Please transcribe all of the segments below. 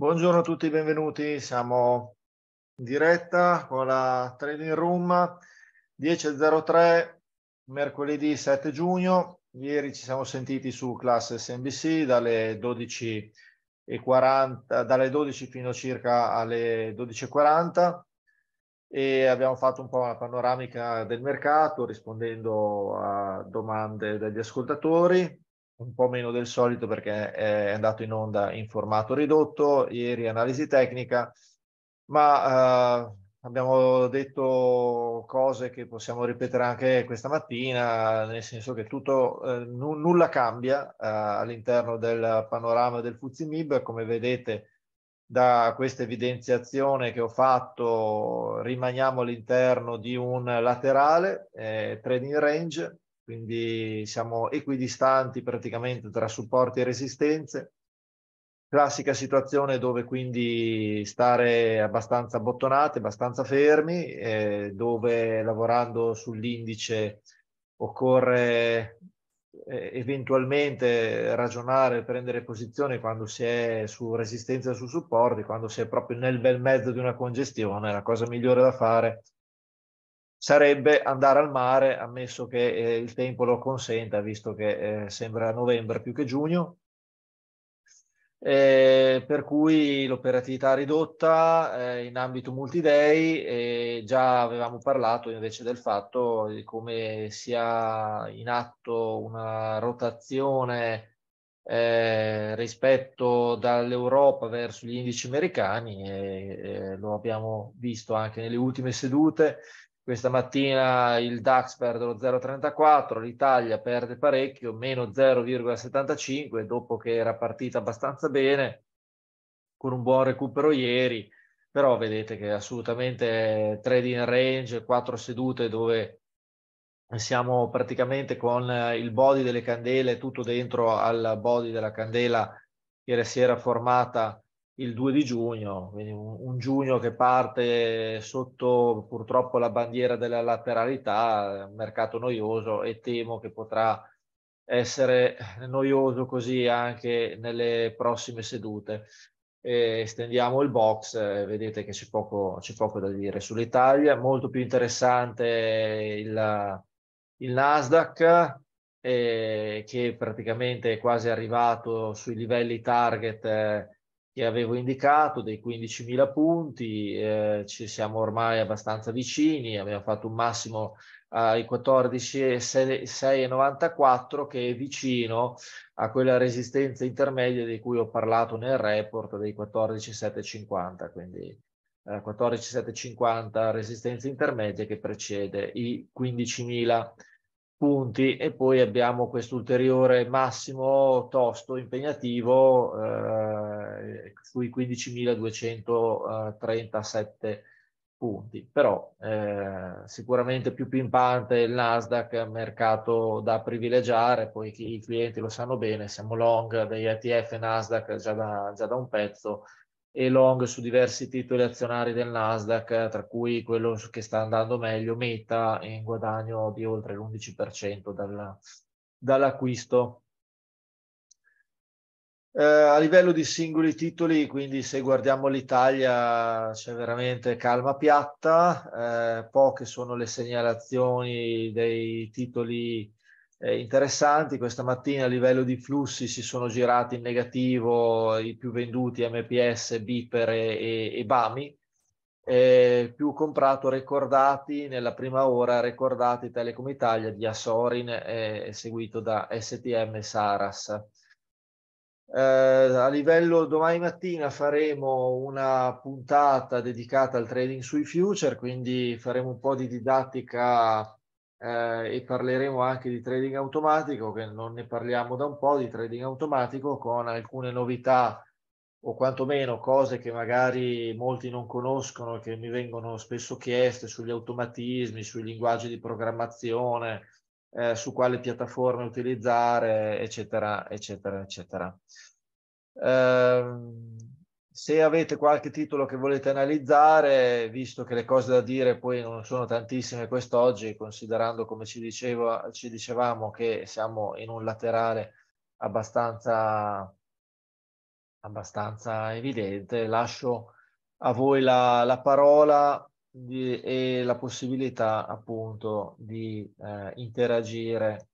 Buongiorno a tutti, benvenuti. Siamo in diretta con la Trading Room 10.03, mercoledì 7 giugno. Ieri ci siamo sentiti su classe SNBC dalle 12.40, dalle 12 fino circa alle 12.40 e abbiamo fatto un po' una panoramica del mercato rispondendo a domande degli ascoltatori un po' meno del solito perché è andato in onda in formato ridotto, ieri analisi tecnica, ma eh, abbiamo detto cose che possiamo ripetere anche questa mattina, nel senso che tutto, eh, n- nulla cambia eh, all'interno del panorama del Fuzimib, come vedete da questa evidenziazione che ho fatto rimaniamo all'interno di un laterale, eh, trading range, quindi siamo equidistanti praticamente tra supporti e resistenze. Classica situazione dove quindi stare abbastanza bottonati, abbastanza fermi, eh, dove lavorando sull'indice occorre eh, eventualmente ragionare, prendere posizione quando si è su resistenza e su supporti, quando si è proprio nel bel mezzo di una congestione, la cosa migliore da fare è sarebbe andare al mare, ammesso che eh, il tempo lo consenta, visto che eh, sembra novembre più che giugno. Eh, per cui l'operatività ridotta eh, in ambito multiday, già avevamo parlato invece del fatto di come sia in atto una rotazione eh, rispetto dall'Europa verso gli indici americani e eh, lo abbiamo visto anche nelle ultime sedute questa mattina il DAX perde lo 0,34, l'Italia perde parecchio, meno 0,75 dopo che era partita abbastanza bene, con un buon recupero ieri, però vedete che è assolutamente trading range, quattro sedute dove siamo praticamente con il body delle candele tutto dentro al body della candela che si era formata il 2 di giugno, quindi un, un, giugno che parte sotto purtroppo la bandiera della lateralità, un mercato noioso e temo che potrà essere noioso così anche nelle prossime sedute. E stendiamo il box, vedete che c'è poco, c'è poco da dire sull'Italia, molto più interessante il, il Nasdaq, eh, che praticamente è quasi arrivato sui livelli target. Eh, che avevo indicato dei 15.000 punti, eh, ci siamo ormai abbastanza vicini, abbiamo fatto un massimo ai 14,694 che è vicino a quella resistenza intermedia di cui ho parlato nel report dei 14,750, quindi 14,750 eh, resistenza intermedia che precede i 15.000 punti e poi abbiamo questo ulteriore massimo tosto impegnativo eh, sui 15.237 punti. Però eh, sicuramente più pimpante il Nasdaq, mercato da privilegiare, poi i clienti lo sanno bene, siamo long degli ETF Nasdaq già da, già da un pezzo, e long su diversi titoli azionari del Nasdaq, tra cui quello che sta andando meglio, Meta, in guadagno di oltre l'11% dalla, dall'acquisto. Eh, a livello di singoli titoli, quindi se guardiamo l'Italia c'è veramente calma piatta, eh, poche sono le segnalazioni dei titoli interessanti. Questa mattina a livello di flussi si sono girati in negativo i più venduti MPS, Biper e, e Bami. Eh, più comprato ricordati nella prima ora ricordati Telecom Italia di Asorin eh, seguito da STM Saras. Eh, a livello domani mattina faremo una puntata dedicata al trading sui future, quindi faremo un po' di didattica eh, e parleremo anche di trading automatico, che non ne parliamo da un po', di trading automatico con alcune novità o quantomeno cose che magari molti non conoscono e che mi vengono spesso chieste sugli automatismi, sui linguaggi di programmazione, eh, su quale piattaforme utilizzare, eccetera, eccetera, eccetera. Ehm se avete qualche titolo che volete analizzare, visto che le cose da dire poi non sono tantissime quest'oggi, considerando come ci, dicevo, ci dicevamo che siamo in un laterale abbastanza, abbastanza evidente, lascio a voi la, la parola di, e la possibilità appunto di eh, interagire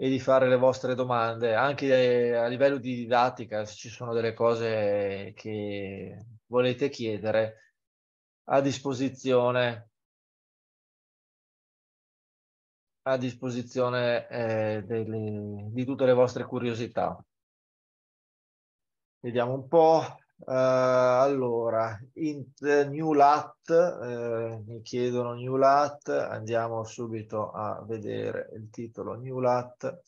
e di fare le vostre domande, anche eh, a livello di didattica, se ci sono delle cose che volete chiedere, a disposizione, a disposizione eh, delle, di tutte le vostre curiosità. Vediamo un po'. Uh, allora, int eh, new lat, eh, mi chiedono new lat, andiamo subito a vedere il titolo new lat.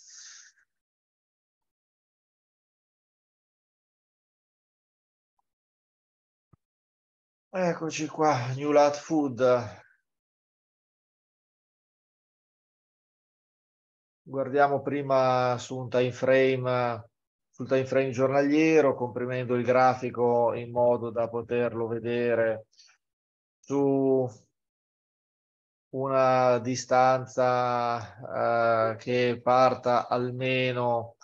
Eccoci qua, new lat food. Guardiamo prima su un time frame sul time frame giornaliero, comprimendo il grafico in modo da poterlo vedere su una distanza eh, che parta almeno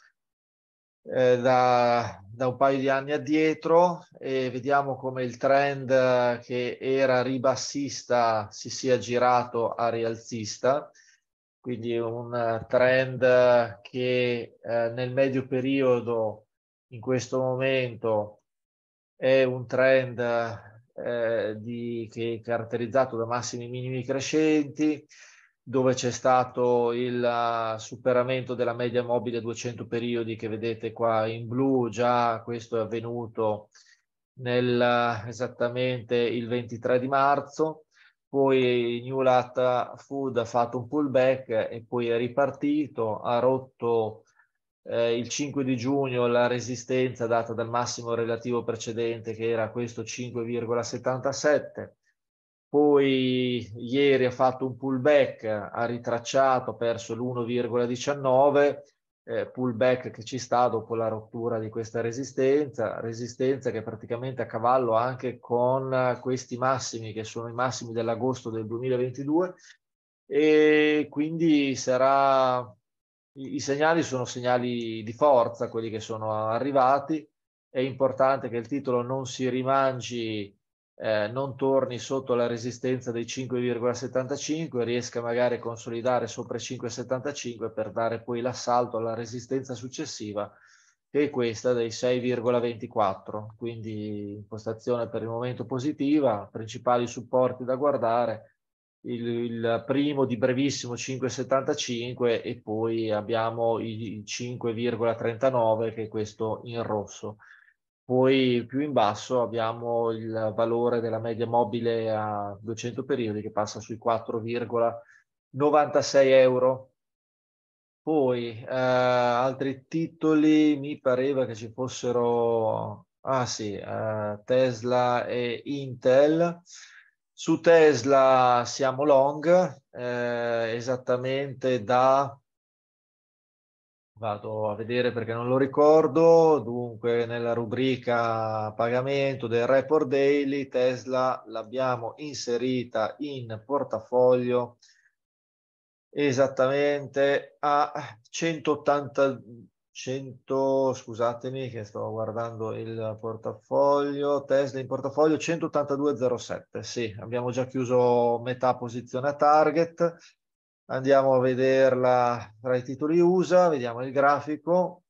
eh, da, da, un paio di anni addietro e vediamo come il trend eh, che era ribassista si sia girato a rialzista quindi un eh, trend eh, che eh, nel medio periodo in questo momento è un trend eh, di, che è caratterizzato da massimi minimi crescenti dove c'è stato il eh, superamento della media mobile 200 periodi che vedete qua in blu, già questo è avvenuto nel, esattamente il 23 di marzo poi New Newlat Food ha fatto un pullback e poi è ripartito, ha rotto eh, il 5 di giugno la resistenza data dal massimo relativo precedente che era questo 5,77, poi ieri ha fatto un pullback, ha ritracciato, ha perso l'1,19 eh, pullback che ci sta dopo la rottura di questa resistenza, resistenza che praticamente a cavallo anche con eh, questi massimi che sono i massimi dell'agosto del 2022 e quindi sarà i segnali sono segnali di forza quelli che sono arrivati è importante che il titolo non si rimangi eh, non torni sotto la resistenza dei 5,75, riesca magari a consolidare sopra i 5,75 per dare poi l'assalto alla resistenza successiva che è questa dei 6,24, quindi impostazione per il momento positiva, principali supporti da guardare, il, il primo di brevissimo 5,75 e poi abbiamo i 5,39 che è questo in rosso. Poi più in basso abbiamo il valore della media mobile a 200 periodi che passa sui 4,96 euro. Poi eh, altri titoli, mi pareva che ci fossero, ah sì, eh, Tesla e Intel. Su Tesla siamo long, eh, esattamente da Vado a vedere perché non lo ricordo. Dunque, nella rubrica pagamento del report daily, Tesla l'abbiamo inserita in portafoglio esattamente a 180, 100, scusatemi che stavo guardando il portafoglio, Tesla in portafoglio 182,07, sì, abbiamo già chiuso metà posizione a target, Andiamo a vederla tra i titoli USA, vediamo il grafico.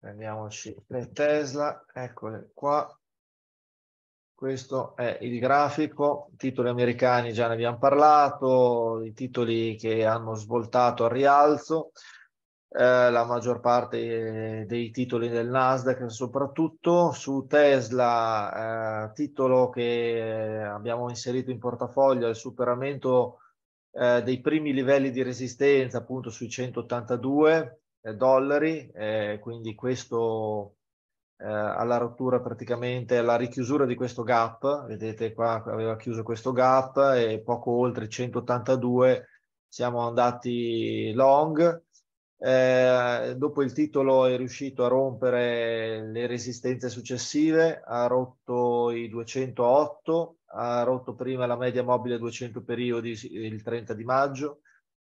Prendiamoci le Tesla, eccole qua. Questo è il grafico, titoli americani già ne abbiamo parlato, i titoli che hanno svoltato al rialzo. Eh, la maggior parte eh, dei titoli del Nasdaq, soprattutto su Tesla, eh, titolo che eh, abbiamo inserito in portafoglio al superamento eh, dei primi livelli di resistenza, appunto sui 182 dollari, quindi questo alla rottura praticamente, alla richiusura di questo gap, vedete qua aveva chiuso questo gap e poco oltre 182 siamo andati long eh, dopo il titolo è riuscito a rompere le resistenze successive, ha rotto i 208, ha rotto prima la media mobile 200 periodi il 30 di maggio,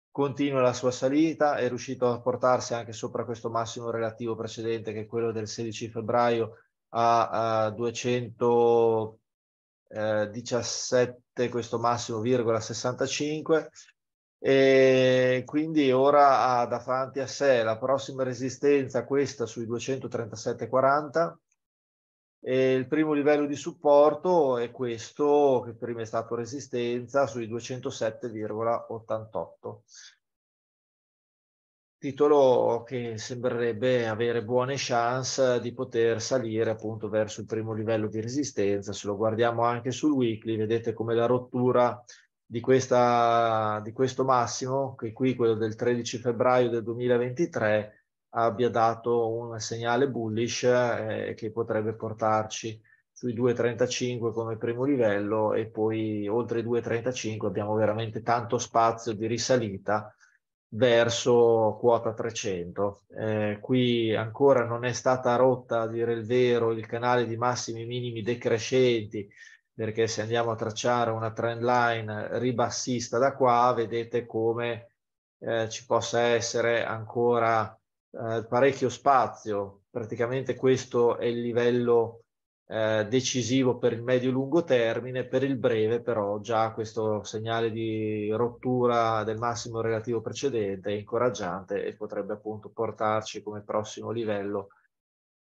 continua la sua salita, è riuscito a portarsi anche sopra questo massimo relativo precedente che è quello del 16 febbraio a, a 217, eh, questo massimo, virgola 65 e quindi ora ha davanti a sé la prossima resistenza, questa sui 237,40. E il primo livello di supporto è questo, che prima è stato resistenza, sui 207,88 titolo che sembrerebbe avere buone chance di poter salire appunto verso il primo livello di resistenza. Se lo guardiamo anche sul weekly, vedete come la rottura di, questa, di questo massimo, che qui quello del 13 febbraio del 2023, abbia dato un segnale bullish eh, che potrebbe portarci sui 2,35 come primo livello e poi oltre i 2,35 abbiamo veramente tanto spazio di risalita verso quota 300. Eh, qui ancora non è stata rotta, a dire il vero, il canale di massimi minimi decrescenti perché se andiamo a tracciare una trend line ribassista da qua, vedete come eh, ci possa essere ancora eh, parecchio spazio. Praticamente questo è il livello eh, decisivo per il medio-lungo termine, per il breve però già questo segnale di rottura del massimo relativo precedente è incoraggiante e potrebbe appunto portarci come prossimo livello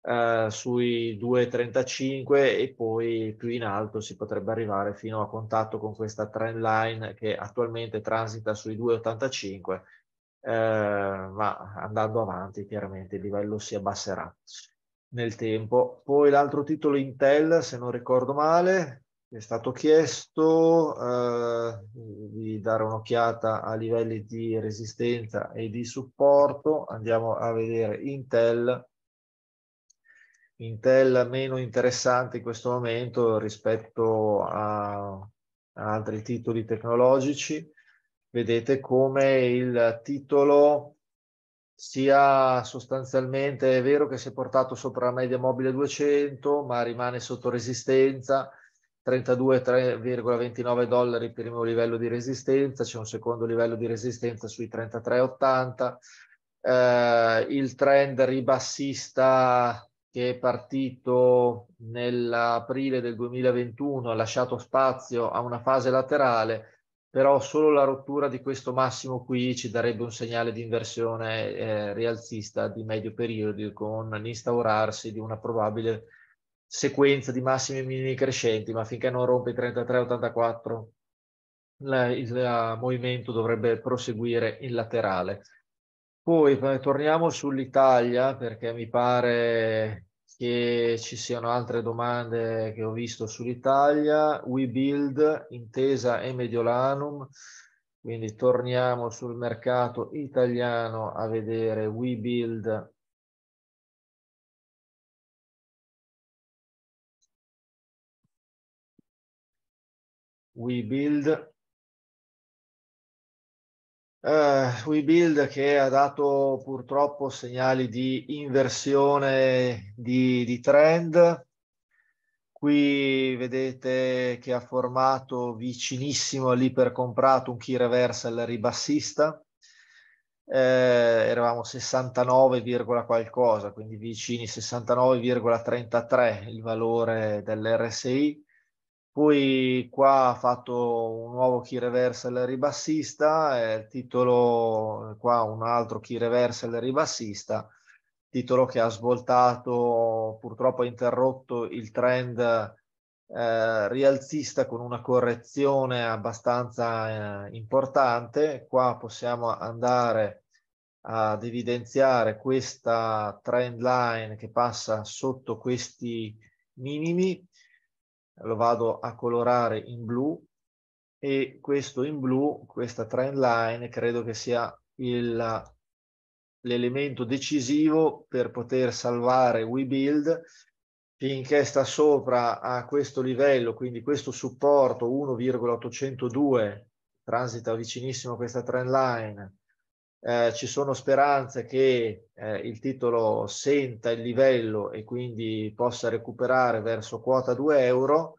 eh, sui 2,35 e poi più in alto si potrebbe arrivare fino a contatto con questa trend line che attualmente transita sui 2,85 eh, ma andando avanti chiaramente il livello si abbasserà nel tempo. Poi l'altro titolo Intel, se non ricordo male, è stato chiesto eh, di dare un'occhiata a livelli di resistenza e di supporto. Andiamo a vedere Intel Intel meno interessante in questo momento rispetto a, altri titoli tecnologici. Vedete come il titolo sia sostanzialmente è vero che si è portato sopra la media mobile 200 ma rimane sotto resistenza 32,29 dollari primo livello di resistenza c'è un secondo livello di resistenza sui 33,80 eh, il trend ribassista che è partito nell'aprile del 2021, ha lasciato spazio a una fase laterale, però solo la rottura di questo massimo qui ci darebbe un segnale di inversione eh, rialzista di medio periodo con l'instaurarsi di una probabile sequenza di massimi minimi crescenti, ma finché non rompe i 33,84 la, il, il movimento dovrebbe proseguire in laterale. Poi eh, torniamo sull'Italia perché mi pare che ci siano altre domande che ho visto sull'Italia. We Build, Intesa e Mediolanum. Quindi torniamo sul mercato italiano a vedere We Build. We Build. Uh, WeBuild che ha dato purtroppo segnali di inversione di, di, trend. Qui vedete che ha formato vicinissimo all'ipercomprato un key reversal ribassista. Eh, eravamo 69, qualcosa, quindi vicini 69,33 il valore dell'RSI poi qua ha fatto un nuovo key reversal ribassista, eh, titolo, qua un altro key reversal ribassista, titolo che ha svoltato, purtroppo ha interrotto il trend eh, rialzista con una correzione abbastanza eh, importante. Qua possiamo andare ad evidenziare questa trend line che passa sotto questi minimi lo vado a colorare in blu e questo in blu, questa trend line, credo che sia l'elemento decisivo per poter salvare WeBuild finché sta sopra a questo livello, quindi questo supporto 1,802 transita vicinissimo a questa trend line eh, ci sono speranze che eh, il titolo senta il livello e quindi possa recuperare verso quota 2 euro,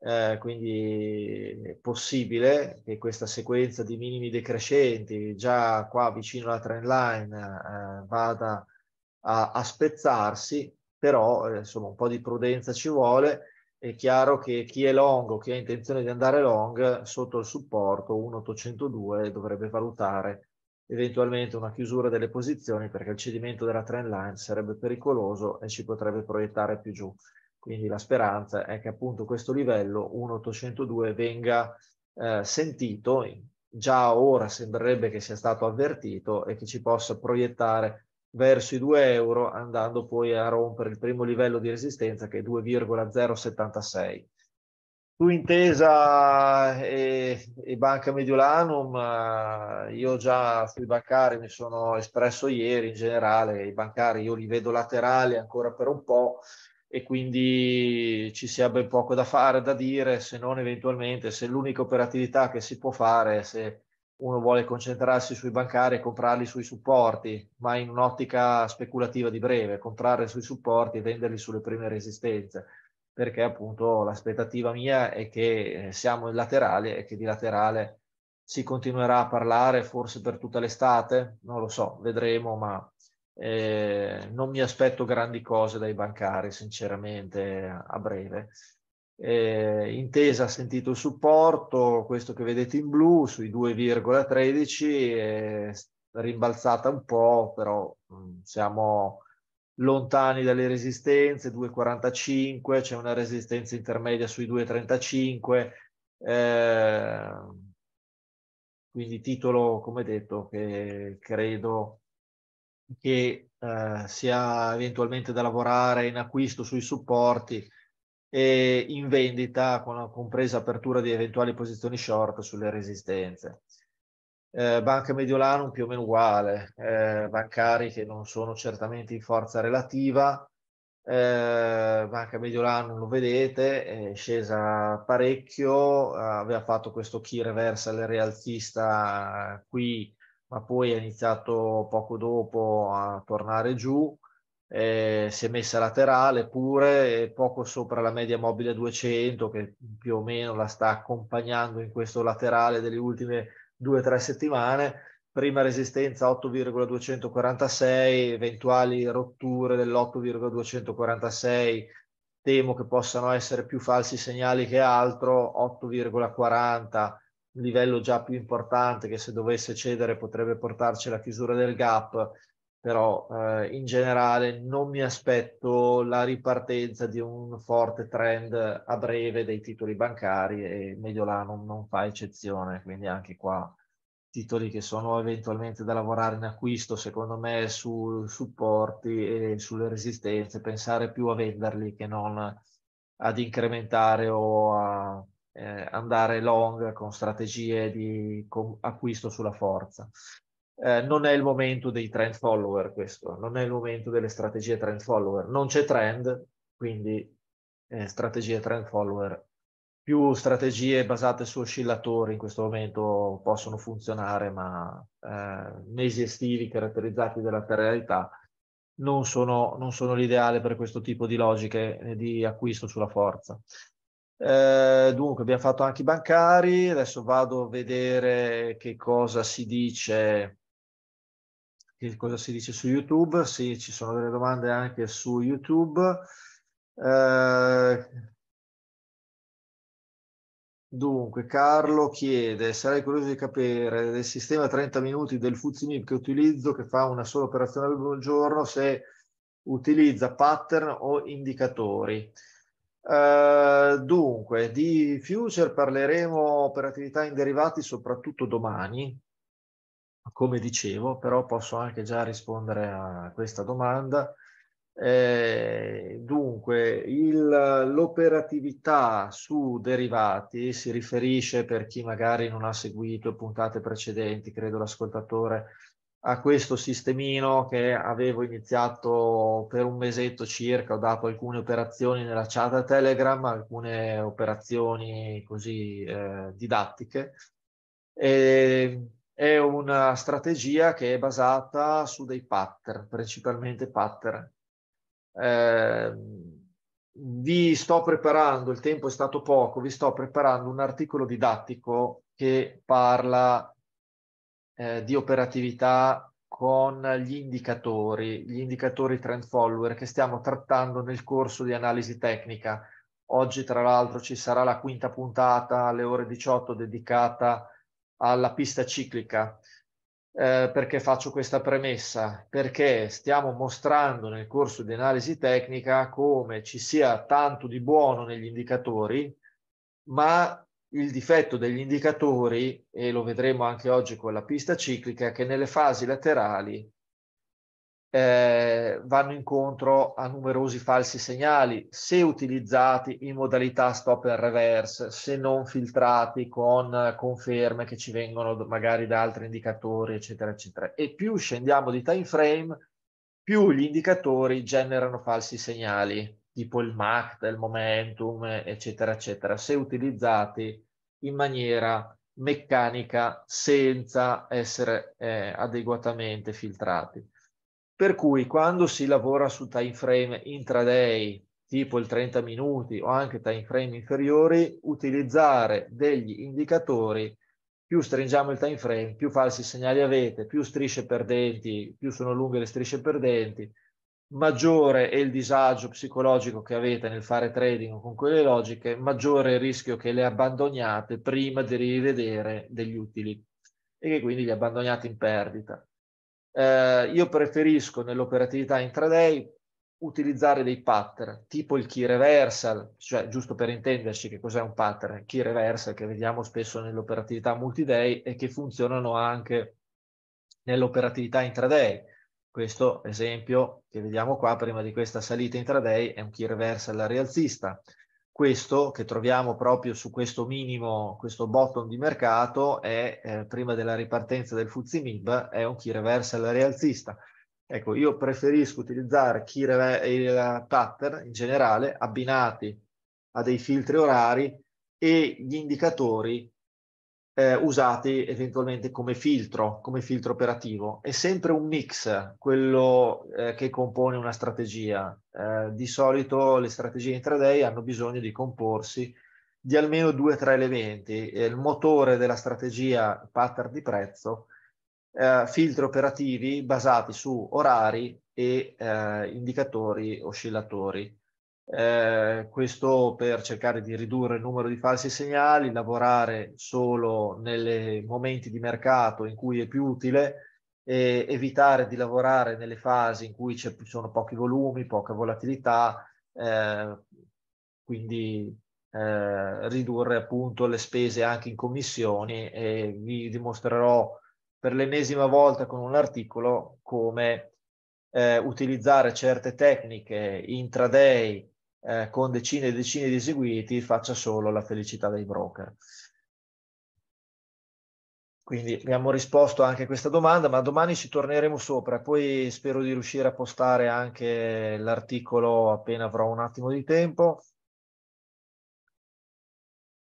eh, quindi è possibile che questa sequenza di minimi decrescenti già qua vicino alla trend line eh, vada a, a, spezzarsi, però eh, insomma un po' di prudenza ci vuole. È chiaro che chi è long o chi ha intenzione di andare long sotto il supporto 1.802 dovrebbe valutare eventualmente una chiusura delle posizioni perché il cedimento della trend line sarebbe pericoloso e ci potrebbe proiettare più giù. Quindi la speranza è che appunto questo livello 1.802 venga eh, sentito, già ora sembrerebbe che sia stato avvertito e che ci possa proiettare verso i 2 euro andando poi a rompere il primo livello di resistenza che è 2,076. Su Intesa e, e, Banca Mediolanum, io già sui bancari mi sono espresso ieri in generale, i bancari io li vedo laterali ancora per un po' e quindi ci sia ben poco da fare, da dire, se non eventualmente, se l'unica operatività che si può fare, se uno vuole concentrarsi sui bancari e comprarli sui supporti, ma in un'ottica speculativa di breve, comprare sui supporti e venderli sulle prime resistenze perché appunto l'aspettativa mia è che eh, siamo in laterale e che di laterale si continuerà a parlare forse per tutta l'estate, non lo so, vedremo, ma eh, non mi aspetto grandi cose dai bancari, sinceramente, a breve. Eh, intesa ha sentito il supporto, questo che vedete in blu, sui 2,13, rimbalzata un po', però mh, mm, siamo lontani dalle resistenze, 2,45, c'è una resistenza intermedia sui 2,35, eh, quindi titolo, come detto, che credo che eh, sia eventualmente da lavorare in acquisto sui supporti e in vendita con la compresa apertura di eventuali posizioni short sulle resistenze. Eh, Banca Mediolanum più o meno uguale, eh, bancari che non sono certamente in forza relativa, eh, Banca Mediolanum lo vedete, è scesa parecchio, eh, aveva fatto questo key reversal rialzista qui, ma poi ha iniziato poco dopo a tornare giù, eh, si è messa laterale pure, poco sopra la media mobile 200 che più o meno la sta accompagnando in questo laterale delle ultime due o tre settimane, prima resistenza 8,246, eventuali rotture dell'8,246, temo che possano essere più falsi segnali che altro, 8,40, livello già più importante che se dovesse cedere potrebbe portarci alla chiusura del gap, però eh, in generale non mi aspetto la ripartenza di un forte trend a breve dei titoli bancari e Mediolanum non fa eccezione, quindi anche qua titoli che sono eventualmente da lavorare in acquisto, secondo me, su supporti e sulle resistenze, pensare più a venderli che non ad incrementare o a eh, andare long con strategie di acquisto sulla forza. Eh, non è il momento dei trend follower questo, non è il momento delle strategie trend follower, non c'è trend, quindi eh, strategie trend follower. Più strategie basate su oscillatori in questo momento possono funzionare, ma eh, mesi estivi caratterizzati dalla realtà non sono, non sono l'ideale per questo tipo di logiche di acquisto sulla forza. Eh, dunque, abbiamo fatto anche i bancari, adesso vado a vedere che cosa si dice che cosa si dice su YouTube, sì, ci sono delle domande anche su YouTube. Eh, dunque, Carlo chiede, sarei curioso di capire del sistema 30 minuti del Fuzimib che utilizzo, che fa una sola operazione al giorno, se utilizza pattern o indicatori. Uh, dunque, di future parleremo operatività in derivati soprattutto domani, come dicevo, però posso anche già rispondere a questa domanda. Eh, dunque, l'operatività su derivati si riferisce per chi magari non ha seguito puntate precedenti, credo l'ascoltatore, a questo sistemino che avevo iniziato per un mesetto circa, ho dato alcune operazioni nella chat a Telegram, alcune operazioni così eh, didattiche. E ehm, è una strategia che è basata su dei pattern, principalmente pattern. Eh, vi sto preparando, il tempo è stato poco, vi sto preparando un articolo didattico che parla eh, di operatività con gli indicatori, gli indicatori trend follower che stiamo trattando nel corso di analisi tecnica. Oggi tra l'altro ci sarà la quinta puntata alle ore 18 dedicata a alla pista ciclica. Eh, perché faccio questa premessa? Perché stiamo mostrando nel corso di analisi tecnica come ci sia tanto di buono negli indicatori, ma il difetto degli indicatori, e lo vedremo anche oggi con la pista ciclica, è che nelle fasi laterali eh, vanno incontro a numerosi falsi segnali se utilizzati in modalità stop and reverse, se non filtrati con conferme che ci vengono magari da altri indicatori, eccetera, eccetera. E più scendiamo di time frame, più gli indicatori generano falsi segnali, tipo il MACT, il momentum, eccetera, eccetera, se utilizzati in maniera meccanica senza essere eh, adeguatamente filtrati. Per cui quando si lavora su time frame intraday, tipo il 30 minuti o anche time frame inferiori, utilizzare degli indicatori, più stringiamo il time frame, più falsi segnali avete, più strisce perdenti, più sono lunghe le strisce perdenti, maggiore è il disagio psicologico che avete nel fare trading con quelle logiche, maggiore è il rischio che le abbandoniate prima di rivedere degli utili e che quindi li abbandoniate in perdita. Eh, io preferisco nell'operatività intraday utilizzare dei pattern tipo il key reversal, cioè giusto per intenderci che cos'è un pattern, key reversal che vediamo spesso nell'operatività multiday e che funzionano anche nell'operatività intraday. Questo esempio che vediamo qua prima di questa salita intraday è un key reversal rialzista questo che troviamo proprio su questo minimo, questo bottom di mercato, è eh, prima della ripartenza del Fuzzi MIB, è un key reversal rialzista. Ecco, io preferisco utilizzare key rever- pattern in generale abbinati a dei filtri orari e gli indicatori eh, usati eventualmente come filtro, come filtro operativo. È sempre un mix quello eh, che compone una strategia. Eh, di solito le strategie intraday hanno bisogno di comporsi di almeno due o tre elementi. il motore della strategia pattern di prezzo, eh, filtri operativi basati su orari e eh, indicatori oscillatori. Eh, questo per cercare di ridurre il numero di falsi segnali, lavorare solo nei momenti di mercato in cui è più utile e evitare di lavorare nelle fasi in cui ci sono pochi volumi, poca volatilità, eh, quindi eh, ridurre appunto le spese anche in commissioni e vi dimostrerò per l'ennesima volta con un articolo come eh, utilizzare certe tecniche intraday eh, con decine e decine di eseguiti faccia solo la felicità dei broker. Quindi abbiamo risposto anche a questa domanda, ma domani ci torneremo sopra. Poi spero di riuscire a postare anche l'articolo appena avrò un attimo di tempo.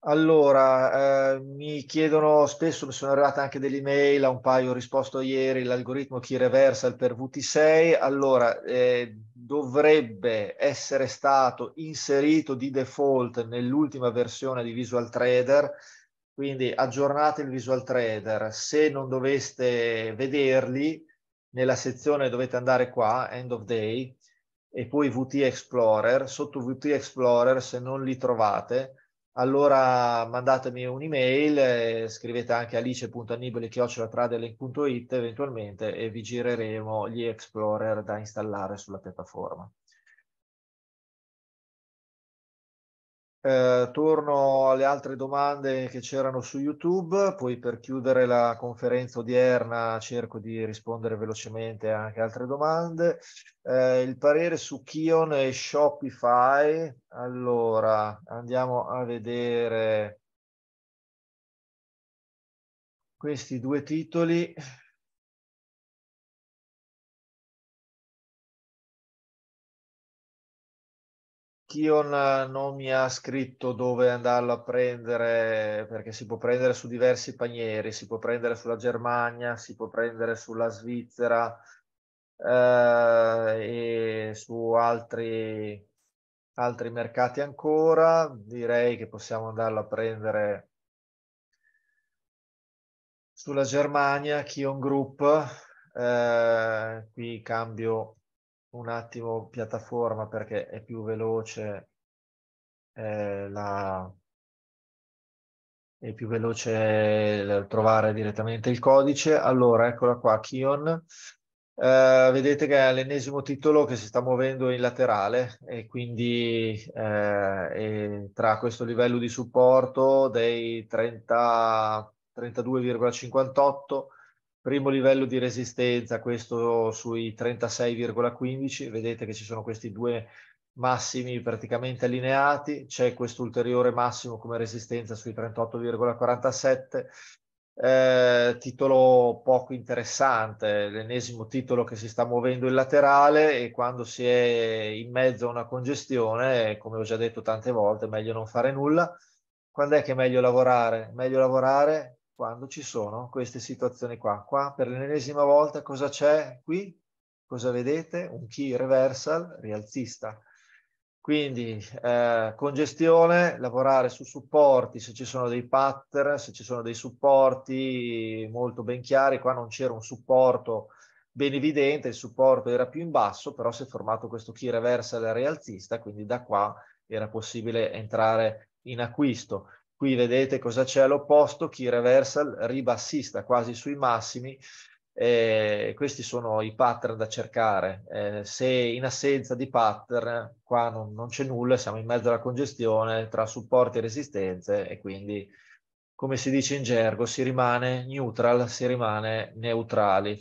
Allora, eh, mi chiedono spesso, mi sono arrivate anche delle email, a un paio ho risposto ieri, l'algoritmo key reversal per VT6, allora eh, dovrebbe essere stato inserito di default nell'ultima versione di Visual Trader, quindi aggiornate il Visual Trader, se non doveste vederli nella sezione dovete andare qua, End of Day, e poi VT Explorer, sotto VT Explorer se non li trovate allora mandatemi un'email, eh, scrivete anche alice.annibali.it eventualmente e vi gireremo gli Explorer da installare sulla piattaforma. Eh, torno alle altre domande che c'erano su YouTube, poi per chiudere la conferenza odierna cerco di rispondere velocemente anche altre domande. Eh, il parere su Kion e Shopify. Allora, andiamo a vedere questi due titoli. Kion non mi ha scritto dove andarlo a prendere perché si può prendere su diversi panieri, si può prendere sulla Germania, si può prendere sulla Svizzera eh, e su altri, altri mercati ancora. Direi che possiamo andarlo a prendere sulla Germania, Kion Group. Eh, qui cambio un attimo piattaforma perché è più veloce eh, la, è più veloce eh, trovare direttamente il codice. Allora, eccola qua, Kion. Eh, vedete che è l'ennesimo titolo che si sta muovendo in laterale e quindi eh, tra questo livello di supporto dei 32,58 primo livello di resistenza, questo sui 36,15, vedete che ci sono questi due massimi praticamente allineati, c'è questo ulteriore massimo come resistenza sui 38,47, eh, titolo poco interessante, l'ennesimo titolo che si sta muovendo in laterale e quando si è in mezzo a una congestione, come ho già detto tante volte, è meglio non fare nulla. Quando è che è meglio lavorare? Meglio lavorare quando ci sono queste situazioni qua. Qua per l'ennesima volta cosa c'è qui? Cosa vedete? Un key reversal rialzista. Quindi eh, congestione, lavorare su supporti, se ci sono dei pattern, se ci sono dei supporti molto ben chiari, qua non c'era un supporto ben evidente, il supporto era più in basso, però si è formato questo key reversal rialzista, quindi da qua era possibile entrare in acquisto. Qui vedete cosa c'è all'opposto, chi reversal ribassista quasi sui massimi. Eh, questi sono i pattern da cercare. Eh, se in assenza di pattern, qua non, non c'è nulla, siamo in mezzo alla congestione tra supporti e resistenze e quindi, come si dice in gergo, si rimane neutral, si rimane neutrali.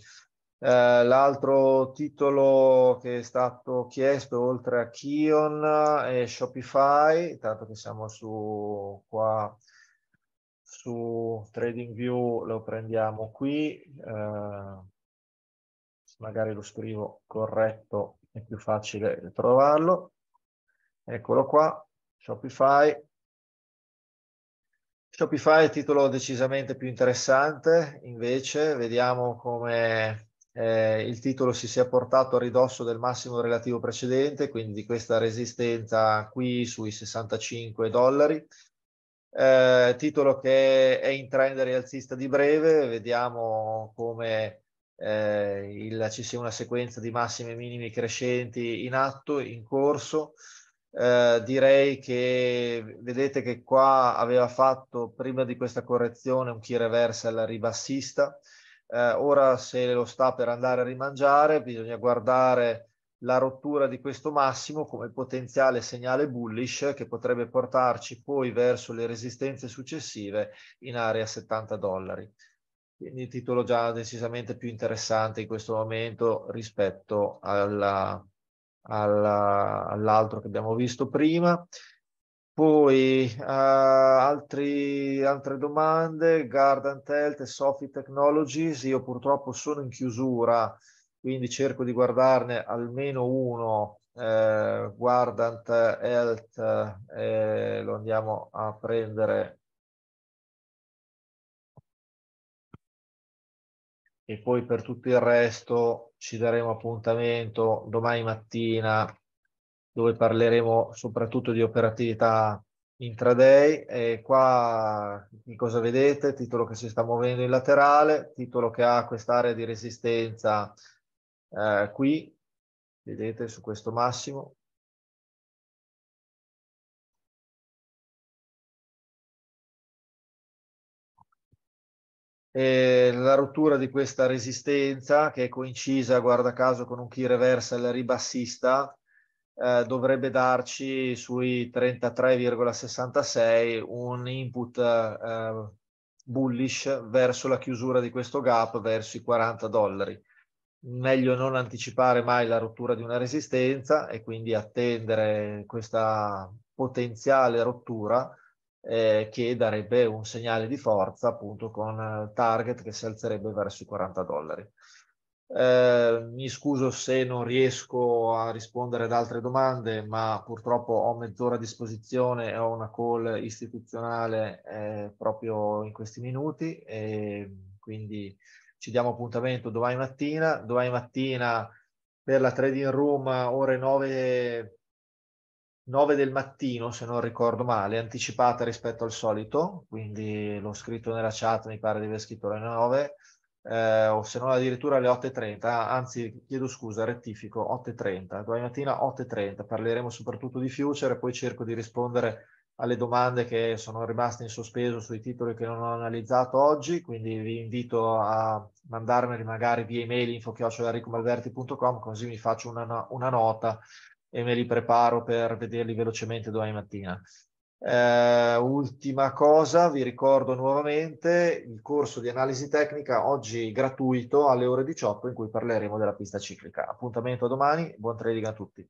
Eh, l'altro titolo che è stato chiesto oltre a Kion è Shopify, tanto che siamo su qua su TradingView lo prendiamo qui, eh, magari lo scrivo corretto, è più facile trovarlo. Eccolo qua, Shopify. Shopify è il titolo decisamente più interessante, invece vediamo come eh, il titolo si sia portato a ridosso del massimo relativo precedente, quindi di questa resistenza qui sui 65 dollari. Eh, titolo che è in trend rialzista di breve, vediamo come eh, il, ci sia una sequenza di massimi e minimi crescenti in atto, in corso. Eh, direi che vedete che qua aveva fatto prima di questa correzione un key reversal ribassista, eh, ora se lo sta per andare a rimangiare bisogna guardare la rottura di questo massimo come potenziale segnale bullish che potrebbe portarci poi verso le resistenze successive in area 70 dollari. Quindi titolo già decisamente più interessante in questo momento rispetto alla, alla, all'altro che abbiamo visto prima. Poi eh, altri, altre domande, Garden Health e Sophie Technologies, io purtroppo sono in chiusura, quindi cerco di guardarne almeno uno, eh, Guardant Health, eh, lo andiamo a prendere. E poi per tutto il resto ci daremo appuntamento domani mattina dove parleremo soprattutto di operatività intraday. E qua di cosa vedete? Titolo che si sta muovendo in laterale, titolo che ha quest'area di resistenza eh, qui, vedete su questo massimo. E la rottura di questa resistenza che è coincisa, guarda caso, con un key reversal ribassista, eh, dovrebbe darci sui 33,66 un input eh, bullish verso la chiusura di questo gap verso i 40 dollari. Meglio non anticipare mai la rottura di una resistenza e quindi attendere questa potenziale rottura eh, che darebbe un segnale di forza appunto con eh, target che si alzerebbe verso i 40 dollari. Eh, mi scuso se non riesco a rispondere ad altre domande, ma purtroppo ho mezz'ora a disposizione e ho una call istituzionale eh, proprio in questi minuti e quindi ci diamo appuntamento domani mattina. Domani mattina per la trading room ore 9, 9 del mattino, se non ricordo male, anticipata rispetto al solito, quindi l'ho scritto nella chat, mi pare di aver scritto alle 9 eh, o se non addirittura alle 8.30, anzi chiedo scusa, rettifico, 8.30, domani mattina 8.30, parleremo soprattutto di future e poi cerco di rispondere alle domande che sono rimaste in sospeso sui titoli che non ho analizzato oggi, quindi vi invito a mandarmeli magari via email info.ricomalberti.com così mi faccio una, una nota e me li preparo per vederli velocemente domani mattina. Eh, ultima cosa, vi ricordo nuovamente il corso di analisi tecnica oggi gratuito alle ore 18 in cui parleremo della pista ciclica. Appuntamento domani, buon trading a tutti.